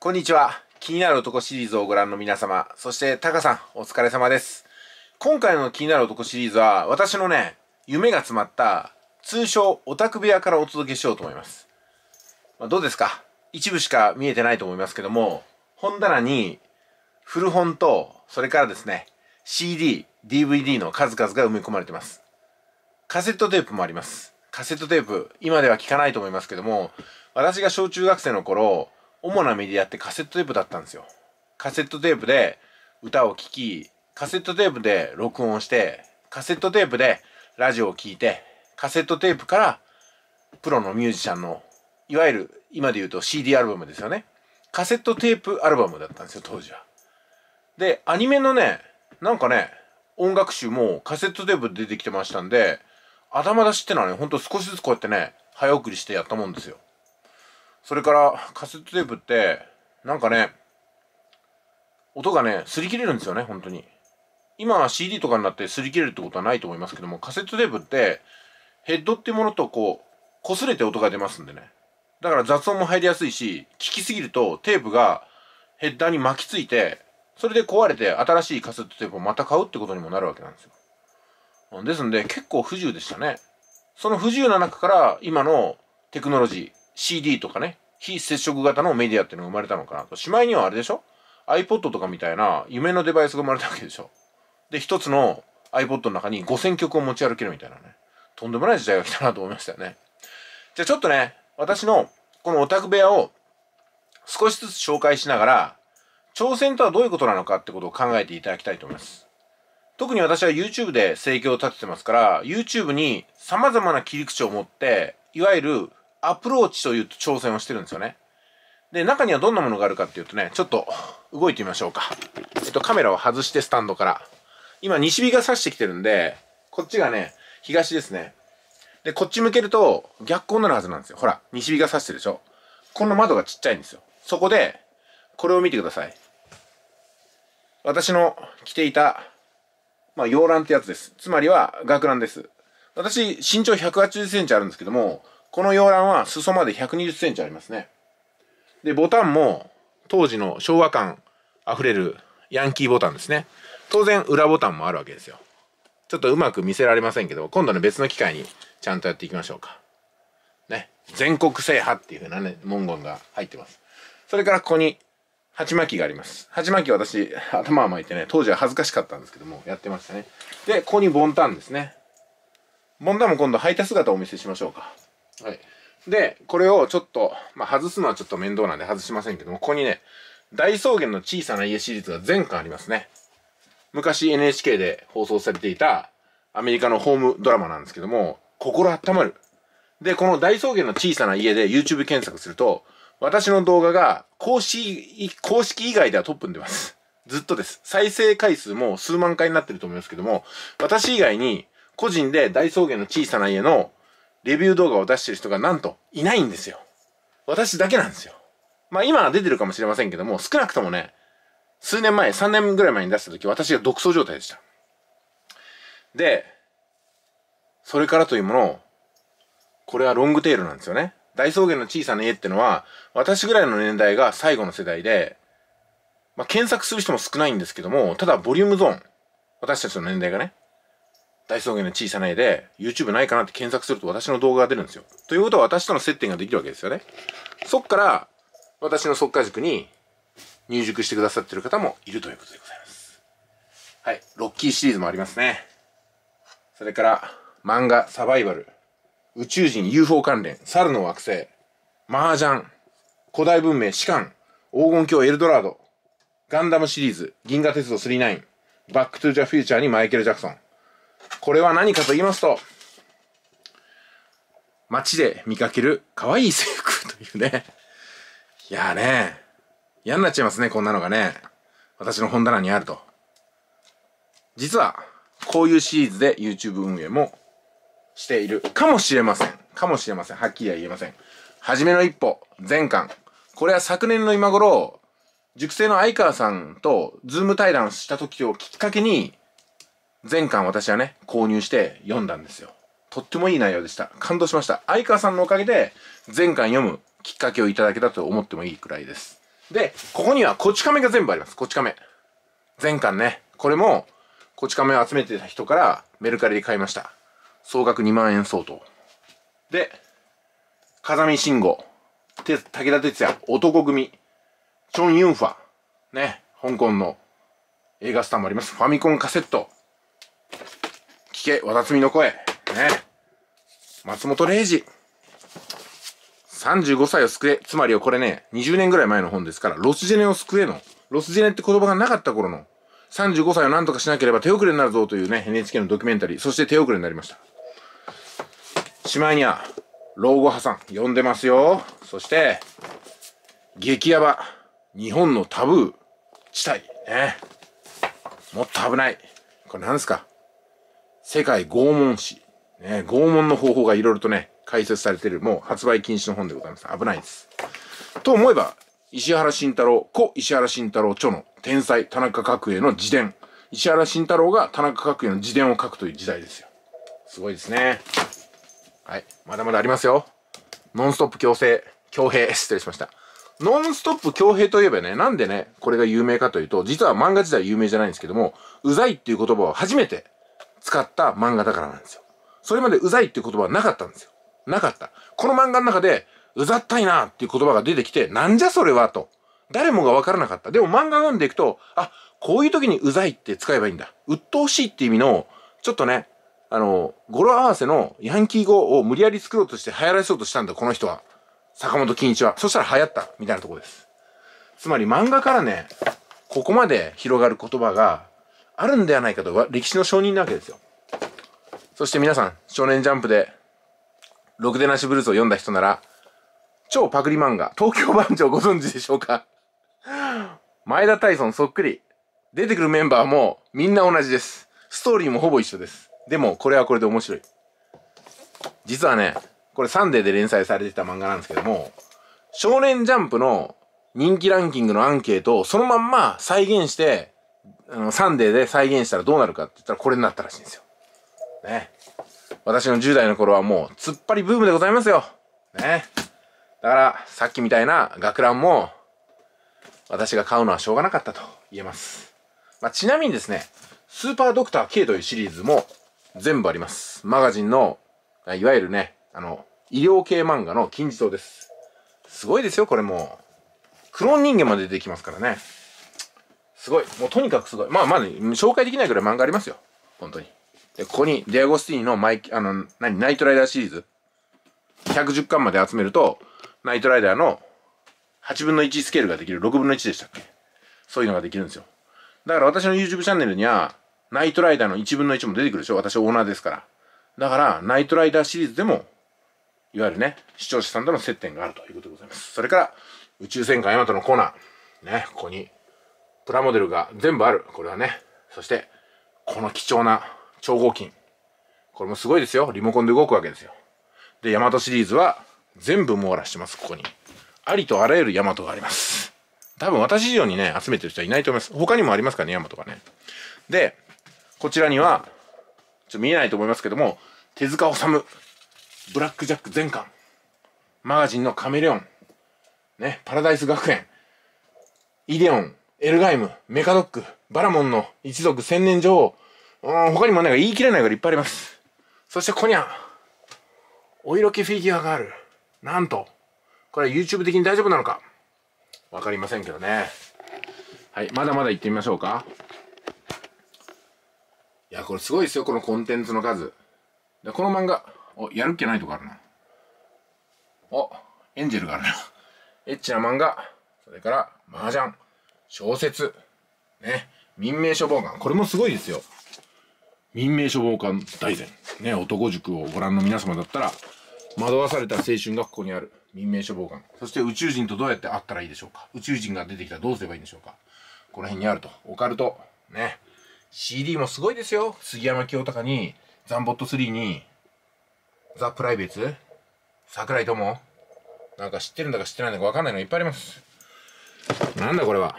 こんにちは。気になる男シリーズをご覧の皆様、そしてタカさん、お疲れ様です。今回の気になる男シリーズは、私のね、夢が詰まった、通称オタク部屋からお届けしようと思います。まあ、どうですか一部しか見えてないと思いますけども、本棚に古本と、それからですね、CD、DVD の数々が埋め込まれてます。カセットテープもあります。カセットテープ、今では聞かないと思いますけども、私が小中学生の頃、主なメディアってカセットテープだったんですよ。カセットテープで歌を聴き、カセットテープで録音して、カセットテープでラジオを聴いて、カセットテープからプロのミュージシャンの、いわゆる今で言うと CD アルバムですよね。カセットテープアルバムだったんですよ、当時は。で、アニメのね、なんかね、音楽集もカセットテープで出てきてましたんで、頭出しってのはね、ほんと少しずつこうやってね、早送りしてやったもんですよ。それからカセットテープってなんかね音がね擦り切れるんですよね本当に今は CD とかになって擦り切れるってことはないと思いますけどもカセットテープってヘッドってものとこう擦れて音が出ますんでねだから雑音も入りやすいし聞きすぎるとテープがヘッダーに巻きついてそれで壊れて新しいカセットテープをまた買うってことにもなるわけなんですよですんで結構不自由でしたねその不自由な中から今のテクノロジー、CD とかね、非接触型のメディアっていうのが生まれたのかなと。しまいにはあれでしょ ?iPod とかみたいな夢のデバイスが生まれたわけでしょ。で、一つの iPod の中に5000曲を持ち歩けるみたいなね。とんでもない時代が来たなと思いましたよね。じゃあちょっとね、私のこのオタク部屋を少しずつ紹介しながら、挑戦とはどういうことなのかってことを考えていただきたいと思います。特に私は YouTube で生計を立ててますから、YouTube に様々な切り口を持って、いわゆるアプローチという挑戦をしてるんですよね。で、中にはどんなものがあるかっていうとね、ちょっと動いてみましょうか。えっと、カメラを外してスタンドから。今、西日が差してきてるんで、こっちがね、東ですね。で、こっち向けると逆光になるはずなんですよ。ほら、西日が差してるでしょ。この窓がちっちゃいんですよ。そこで、これを見てください。私の着ていた、まあ、洋蘭ってやつです。つまりは、学ランです。私、身長180センチあるんですけども、この洋蘭は裾まで120センチありますね。で、ボタンも当時の昭和感あふれるヤンキーボタンですね。当然裏ボタンもあるわけですよ。ちょっとうまく見せられませんけど、今度の別の機会にちゃんとやっていきましょうか。ね。全国制覇っていうふうなね、文言が入ってます。それからここに、鉢巻きがあります。鉢巻き私、頭を巻いてね、当時は恥ずかしかったんですけども、やってましたね。で、ここにボンタンですね。ボンタンも今度履いた姿をお見せしましょうか。はい、でこれをちょっと、まあ、外すのはちょっと面倒なんで外しませんけどもここにね大草原の小さな家シリーズが全巻ありますね昔 NHK で放送されていたアメリカのホームドラマなんですけども心温まるでこの大草原の小さな家で YouTube 検索すると私の動画が公式公式以外ではトップに出ますずっとです再生回数も数万回になってると思いますけども私以外に個人で大草原の小さな家のレビュー動画を出してる人がなんといないんですよ。私だけなんですよ。まあ今は出てるかもしれませんけども、少なくともね、数年前、3年ぐらい前に出した時、私が独走状態でした。で、それからというものこれはロングテールなんですよね。大草原の小さな家ってのは、私ぐらいの年代が最後の世代で、まあ、検索する人も少ないんですけども、ただボリュームゾーン。私たちの年代がね。大草原の小さな絵で YouTube ないかなって検索すると私の動画が出るんですよ。ということは私との接点ができるわけですよね。そっから私の速化塾に入塾してくださってる方もいるということでございます。はい。ロッキーシリーズもありますね。それから漫画サバイバル、宇宙人 UFO 関連、猿の惑星、麻雀、古代文明、士官、黄金鏡エルドラード、ガンダムシリーズ、銀河鉄道3 9 9バックトゥーザフューチャーにマイケル・ジャクソン、これは何かと言いますと、街で見かける可愛い制服というね。いやーね、嫌になっちゃいますね、こんなのがね。私の本棚にあると。実は、こういうシリーズで YouTube 運営もしているかもしれません。かもしれません。はっきりは言えません。はじめの一歩、前巻。これは昨年の今頃、熟成の相川さんとズーム対談した時をきっかけに、全巻私はね、購入して読んだんですよ。とってもいい内容でした。感動しました。相川さんのおかげで、全巻読むきっかけをいただけたと思ってもいいくらいです。で、ここにはこち亀が全部あります。こち亀。全巻ね。これも、こち亀を集めてた人からメルカリで買いました。総額2万円相当。で、風見慎吾、武田鉄矢、男組、チョン・ユンファ、ね、香港の映画スターもあります。ファミコンカセット、け、わたつみの声。ね。松本零士。35歳を救え。つまりこれね、20年ぐらい前の本ですから、ロスジェネを救えの。ロスジェネって言葉がなかった頃の、35歳を何とかしなければ手遅れになるぞというね、NHK のドキュメンタリー、そして手遅れになりました。しまいには、老後破産。呼読んでますよ。そして、激ヤバ、日本のタブー、地帯、ね。もっと危ない。これ何ですか世界拷問史。ね、拷問の方法がいろいろとね、解説されてる、もう発売禁止の本でございます。危ないです。と思えば、石原慎太郎、子石原慎太郎著の天才田中角栄の自伝。石原慎太郎が田中角栄の自伝を書くという時代ですよ。すごいですね。はい。まだまだありますよ。ノンストップ強制、強兵、失礼しました。ノンストップ強兵といえばね、なんでね、これが有名かというと、実は漫画自体有名じゃないんですけども、うざいっていう言葉を初めて使った漫画だからなんですよ。それまでうざいっていう言葉はなかったんですよ。なかった。この漫画の中で、うざったいなっていう言葉が出てきて、なんじゃそれはと。誰もがわからなかった。でも漫画読んでいくと、あ、こういう時にうざいって使えばいいんだ。鬱陶しいって意味の、ちょっとね、あの、語呂合わせのヤンキー語を無理やり作ろうとして流行らせようとしたんだ、この人は。坂本金一は。そしたら流行った、みたいなとこです。つまり漫画からね、ここまで広がる言葉があるんではないかと歴史の証人なわけですよそして皆さん「少年ジャンプ」で「ろくでなしブルース」を読んだ人なら超パクリ漫画「東京番長」ご存知でしょうか前田大尊そっくり出てくるメンバーもみんな同じですストーリーもほぼ一緒ですでもこれはこれで面白い実はねこれ「サンデー」で連載されてた漫画なんですけども「少年ジャンプ」の人気ランキングのアンケートをそのまんま再現してあの、サンデーで再現したらどうなるかって言ったらこれになったらしいんですよ。ね。私の10代の頃はもう、突っ張りブームでございますよ。ね。だから、さっきみたいな学ランも、私が買うのはしょうがなかったと言えます。まあ、ちなみにですね、スーパードクター K というシリーズも全部あります。マガジンの、いわゆるね、あの、医療系漫画の金字塔です。すごいですよ、これもう。クローン人間まで出てきますからね。すごい。もうとにかくすごい。まあまあ、ね、紹介できないぐらい漫画ありますよ。本当に。で、ここに、ディアゴスティーニのマイ、あの、何、ナイトライダーシリーズ。110巻まで集めると、ナイトライダーの8分の1スケールができる、6分の1でしたっけそういうのができるんですよ。だから私の YouTube チャンネルには、ナイトライダーの1分の1も出てくるでしょ私オーナーですから。だから、ナイトライダーシリーズでも、いわゆるね、視聴者さんとの接点があるということでございます。それから、宇宙戦艦ヤマトのコーナー。ね、ここにプラモデルが全部ある。これはね。そして、この貴重な超合金。これもすごいですよ。リモコンで動くわけですよ。で、ヤマトシリーズは全部網羅してます、ここに。ありとあらゆるヤマトがあります。多分私以上にね、集めてる人はいないと思います。他にもありますからね、ヤマトがね。で、こちらには、ちょっと見えないと思いますけども、手塚治虫、ブラックジャック全巻、マガジンのカメレオン、ね、パラダイス学園、イデオン、エルガイム、メカドック、バラモンの一族、千年女王、うん、他にもなんか言い切れないからいっぱいあります。そしてここにゃ、お色気フィギュアがある。なんと、これは YouTube 的に大丈夫なのかわかりませんけどね。はい、まだまだ行ってみましょうか。いや、これすごいですよ、このコンテンツの数。でこの漫画、お、やる気ないとこあるな。お、エンジェルがあるな。エッチな漫画、それから、麻雀。小説。ね。民命処方官。これもすごいですよ。民命処方官大全。ね、男塾をご覧の皆様だったら、惑わされた青春がここにある。民命処方官。そして宇宙人とどうやって会ったらいいでしょうか宇宙人が出てきたらどうすればいいんでしょうかこの辺にあると。オカルト。ね。CD もすごいですよ。杉山清隆に、ザンボット3に、ザ・プライベーツ、桜井友。なんか知ってるんだか知ってないんだかわかんないのいっぱいあります。なんだこれは。